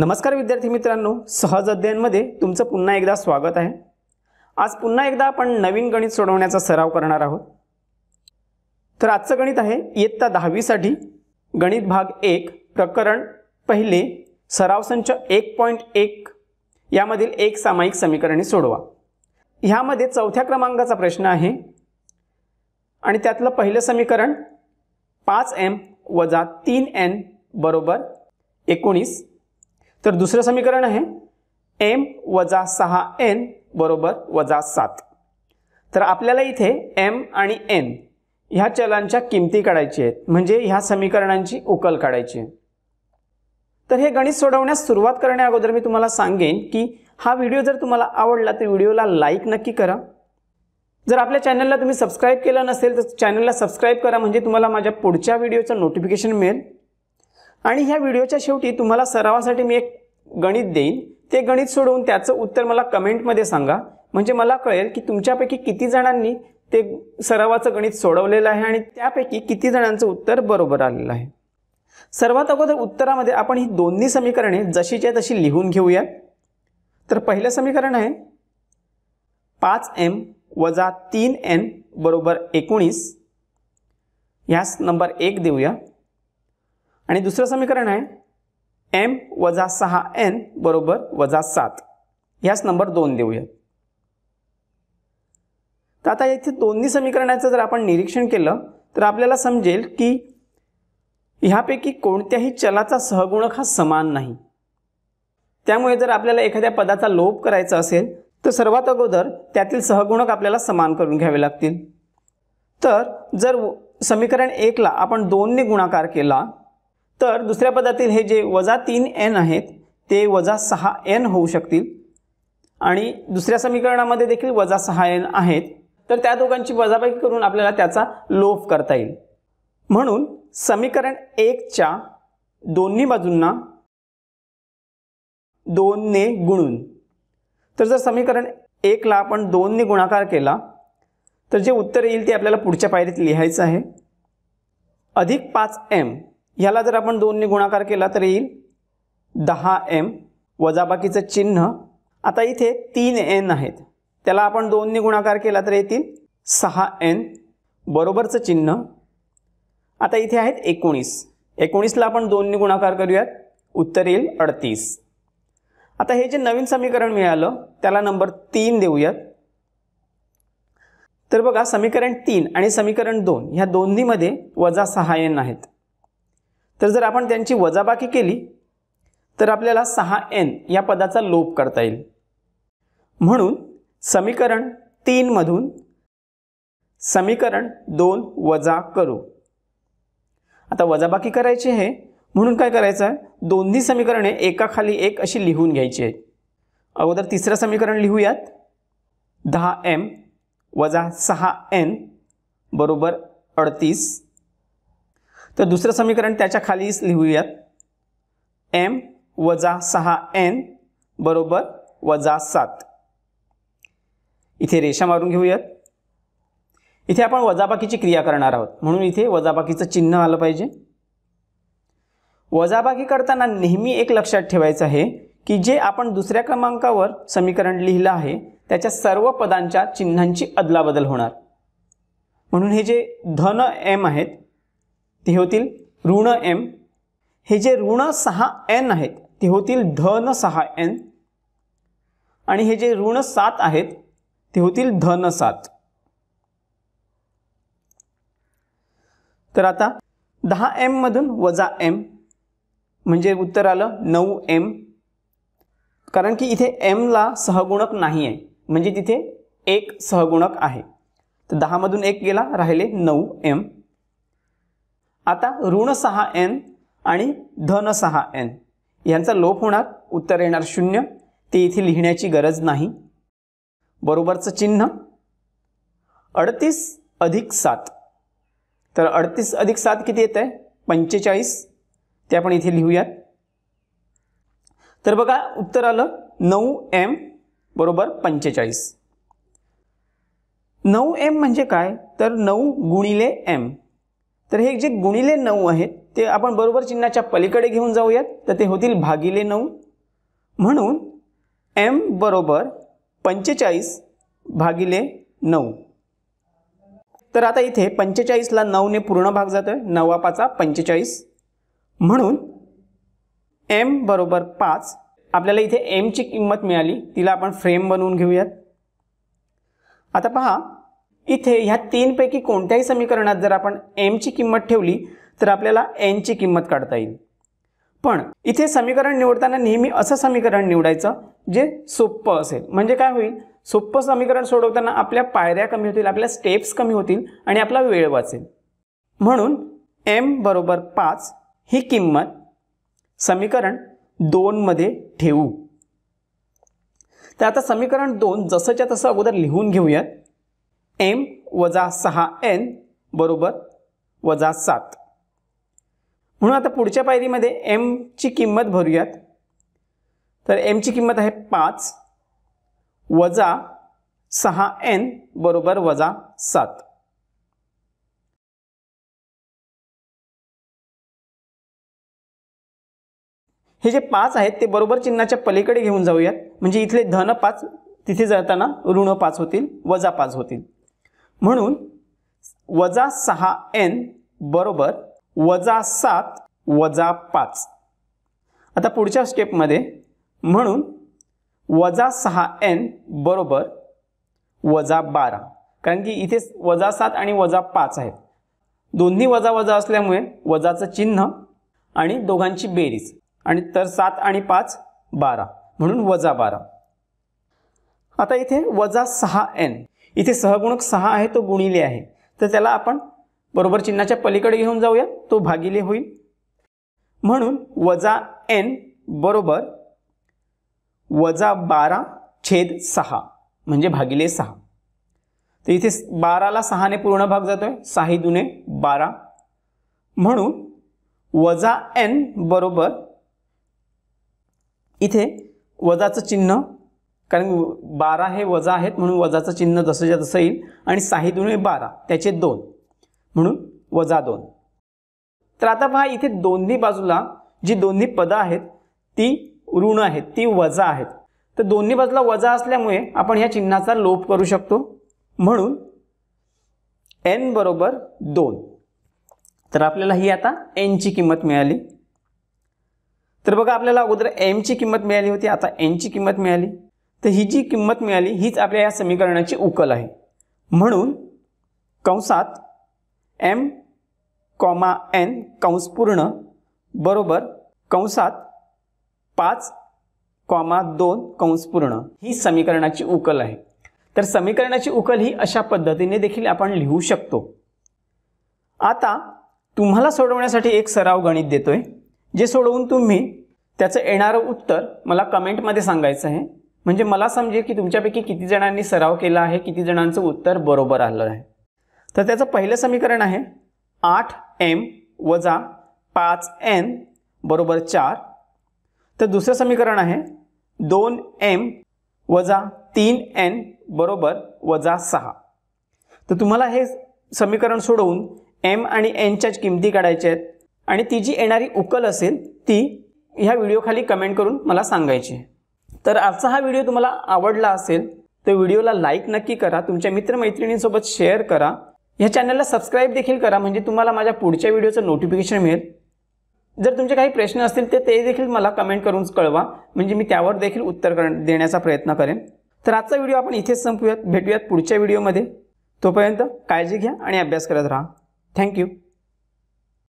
नमस्कार विद्यार्थी मित्रांनो सहज अध्ययनमध्ये तुमचं पुन्हा एकदा स्वागत आहे आज पुन्हा एकदा आपण नवीन गणित सोडवण्याचा सराव करणार आहोत तर आजचं गणित आहे इयत्ता दहावीसाठी गणित भाग एक प्रकरण पहिले सराव संच एक पॉईंट एक यामधील एक सामायिक समीकरणे सोडवा ह्यामध्ये चौथ्या क्रमांकाचा प्रश्न आहे आणि त्यातलं पहिलं समीकरण पाच एम वजा तीन एन बरोबर एकोणीस तर दुसरं समीकरण आहे एम वजा सहा एन बरोबर वजा सात तर आपल्याला इथे एम आणि एन ह्या चलांच्या किमती काढायची आहेत म्हणजे ह्या समीकरणांची उकल काढायची आहे तर हे गणित सोडवण्यास सुरुवात करण्या अगोदर मी तुम्हाला सांगेन की हा व्हिडिओ जर तुम्हाला आवडला तर व्हिडिओला लाईक नक्की करा जर आपल्या चॅनलला तुम्ही सबस्क्राईब केलं नसेल तर चॅनलला सबस्क्राईब करा म्हणजे तुम्हाला माझ्या पुढच्या व्हिडिओचं नोटिफिकेशन मिळेल आणि ह्या व्हिडिओच्या शेवटी तुम्हाला सरावासाठी मी एक गणित देईन ते गणित सोडवून त्याचं उत्तर मला कमेंटमध्ये सांगा म्हणजे मला कळेल की तुमच्यापैकी किती जणांनी ते सरावाचं गणित सोडवलेलं आहे आणि त्यापैकी किती जणांचं उत्तर बरोबर आलेलं आहे सर्वात अगोदर उत्तरामध्ये आपण ही दोन्ही समीकरणे जशीच्या तशी लिहून घेऊया तर पहिलं समीकरण आहे पाच एम वजा तीन एन बरोबर एकोणीस ह्याच नंबर एक देऊया आणि दुसरं समीकरण आहे एम वजा सहा एन बरोबर वजा सात ह्याच नंबर दोन देऊया तर आता येथे दोन्ही समीकरणाचं जर आपण निरीक्षण केलं तर आपल्याला समजेल की ह्यापैकी कोणत्याही चलाचा सहगुणक हा समान नाही त्यामुळे जर आपल्याला एखाद्या पदाचा लोप करायचा असेल तर सर्वात अगोदर त्यातील सहगुणक आपल्याला समान करून घ्यावे लागतील तर जर समीकरण एकला आपण दोनने गुणाकार केला तर दुसऱ्या पदातील हे जे वजा तीन एन आहेत ते वजा सहा एन होऊ शकतील आणि दुसऱ्या समीकरणामध्ये देखील वजा सहा एन आहेत तर त्या दोघांची वजाबाकी करून आपल्याला त्याचा लोप करता येईल म्हणून समीकरण एकच्या दोन्ही बाजूंना दोनने गुणून तर जर समीकरण एकला आपण दोनने गुणाकार केला तर जे उत्तर येईल ते आपल्याला पुढच्या पायरीत लिहायचं आहे अधिक पाच एम ह्याला जर आपण दोनने गुणाकार केला तर येईल दहा एम वजाबाकीचं चिन्ह आता इथे तीन एन आहेत त्याला आपण दोनने गुणाकार केला तर येतील सहा एन बरोबरचं चिन्ह आता इथे आहेत एकोणीस एकोणीसला आपण दोनने गुणाकार करूयात उत्तर येईल अडतीस आता हे जे नवीन समीकरण मिळालं त्याला नंबर तीन देऊयात तर बघा समीकरण तीन आणि समीकरण दोन ह्या दोन्हीमध्ये वजा सहा एन आहेत तर जर आपण त्यांची वजाबाकी केली तर आपल्याला सहा एन या पदाचा लोप करता येईल म्हणून समीकरण तीनमधून समीकरण दोन वजा करू आता वजाबाकी करायची आहे म्हणून काय करायचं आहे दोन्ही समीकरणे एकाखाली एक अशी लिहून घ्यायची आहेत अगोदर तिसरं समीकरण लिहूयात दहा एम वजा सहा एन बरोबर अडतीस तर दुसरं समीकरण त्याच्या खालीच लिहूयात एम वजा सहा एन बरोबर वजा सात इथे रेषा मारून घेऊयात इथे आपण वजाबाकीची क्रिया करणार आहोत म्हणून इथे वजाबाकीचं चिन्ह आलं पाहिजे वजाबाकी करताना नेहमी एक लक्षात ठेवायचं आहे की जे आपण दुसऱ्या क्रमांकावर समीकरण लिहिलं आहे त्याच्या सर्व पदांच्या चिन्हांची अदलाबदल होणार म्हणून हे जे धन एम आहेत ते होतील ऋण एम हे जे ऋण सहा एन आहेत ते होतील धन सहा एन आणि हे जे ऋण सात आहेत ते होतील धन सात तर आता दहा एम मधून वजा एम म्हणजे उत्तर आलं नऊ एम कारण की इथे ला सहगुणक नाही आहे म्हणजे तिथे एक सहगुणक आहे तर मधून एक गेला राहिले नऊ एम आता ऋण सहा एन आणि धन सहा एन यांचा लोप होणार उत्तर येणार शून्य ते इथे लिहिण्याची गरज नाही बरोबरचं चिन्ह अडतीस अधिक सात तर अडतीस अधिक सात किती येत आहे पंचेचाळीस ते आपण इथे लिहूयात तर बघा उत्तर आलं नऊ एम बरोबर पंचेचाळीस नऊ एम म्हणजे काय तर नऊ गुणिले एम तर हे जे गुणिले नऊ आहेत ते आपण बरोबर चिन्हाच्या पलीकडे घेऊन जाऊयात तर ते होतील भागिले नऊ म्हणून एम बरोबर पंचेचाळीस भागिले नऊ तर आता इथे पंचेचाळीसला नऊने पूर्ण भाग जातो आहे नवा पाचा पंचेचाळीस म्हणून एम बरोबर पाच आपल्याला इथे एमची किंमत मिळाली तिला आपण फ्रेम बनवून घेऊयात आता पहा इथे ह्या तीनपैकी कोणत्याही समीकरणात जर आपण एमची किंमत ठेवली तर आपल्याला एनची किंमत काढता येईल पण इथे समीकरण निवडताना नेहमी असं समीकरण निवडायचं जे सोप्पं असेल म्हणजे काय होईल सोप्प समीकरण सोडवताना आपल्या पायऱ्या कमी होतील आपल्या स्टेप्स कमी होतील आणि आपला वेळ वाचेल म्हणून एम बरोबर पाच ही किंमत समीकरण दोनमध्ये ठेवू तर आता समीकरण दोन जसंच्या तसं अगोदर लिहून घेऊयात एम वजा सहा एन बरोबर वजा सात म्हणून आता पुढच्या पायरीमध्ये एमची किंमत भरूयात तर एमची किंमत आहे पाच वजा सहा एन बरोबर वजा सात हे जे पाच आहेत ते बरोबर चिन्हाच्या पलीकडे घेऊन जाऊयात म्हणजे इथले धन पाच तिथे जाताना ऋण पाच होतील वजा पाच होतील म्हणून वजा सहा एन बरोबर वजा सात वजा पाच आता पुढच्या स्टेपमध्ये म्हणून वजा सहा एन बरोबर वजा बारा कारण की इथे वजा सात आणि वजा पाच आहेत दोन्ही वजा वजा असल्यामुळे वजाचं चिन्ह आणि दोघांची बेरीज आणि तर सात आणि पाच बारा म्हणून वजा बारा आता इथे वजा सहा एन इथे सहगुणक सहा आहे तो गुणिले आहे तर त्याला आपण बरोबर चिन्हाच्या पलीकडे घेऊन जाऊया तो भागिले होईल म्हणून वजा एन बरोबर वजा बारा छेद सहा म्हणजे भागिले सहा तर इथे बाराला सहाने पूर्ण भाग जातो आहे साही दुने बारा म्हणून वजा एन बरोबर इथे वजाचं चिन्ह कारण बारा हे वजा आहेत म्हणून वजाचं चिन्ह जसंच्या तसं येईल आणि साही दुणे बारा त्याचे दोन म्हणून वजा दोन तर आता पहा इथे दोन्ही बाजूला जी दोन्ही पदं आहेत ती ऋण आहेत ती वजा आहेत तर दोन्ही बाजूला वजा असल्यामुळे आपण ह्या चिन्हाचा लोप करू शकतो म्हणून एन बरोबर दोन तर आपल्याला ही आता एनची किंमत मिळाली तर बघा आपल्याला अगोदर एमची किंमत मिळाली होती आता एनची किंमत मिळाली तर ही जी किंमत मिळाली हीच आपल्या या समीकरणाची उकल आहे म्हणून कंसात एम कॉमा एन कंस पूर्ण बरोबर कंसात पाच कॉमा दोन कंस पूर्ण ही समीकरणाची उकल आहे तर समीकरणाची उकल ही अशा पद्धतीने देखील आपण लिहू शकतो आता तुम्हाला सोडवण्यासाठी एक सराव गणित देतोय जे सोडवून तुम्ही त्याचं येणारं उत्तर मला कमेंटमध्ये सांगायचं आहे म्हणजे मला समजेल की तुमच्यापैकी किती जणांनी सराव केला आहे किती जणांचं उत्तर बरोबर आलं आहे तर त्याचं पहिलं समीकरण आहे आठ एम वजा पाच एन बरोबर चार तर दुसरं समीकरण आहे दोन एम वजा तीन एन बरोबर वजा सहा तर तुम्हाला हे समीकरण सोडवून एम आणि एनच्याच किमती काढायच्या आहेत आणि ती जी येणारी उकल असेल ती ह्या व्हिडिओखाली कमेंट करून मला सांगायची आहे तर आजचा हा व्हिडिओ तुम्हाला आवडला असेल तर व्हिडिओला लाईक नक्की करा तुमच्या मित्रमैत्रिणींसोबत शेअर करा या चॅनलला सबस्क्राईब देखील करा म्हणजे तुम्हाला माझ्या पुढच्या व्हिडिओचं नोटिफिकेशन मिळेल जर तुमचे काही प्रश्न असतील ते ते देखील मला कमेंट करून कळवा म्हणजे मी त्यावर देखील उत्तर कर देण्याचा प्रयत्न करेन तर आजचा व्हिडिओ आपण इथेच संपूयात भेटूयात पुढच्या व्हिडिओमध्ये तोपर्यंत काळजी घ्या आणि अभ्यास करत राहा थँक्यू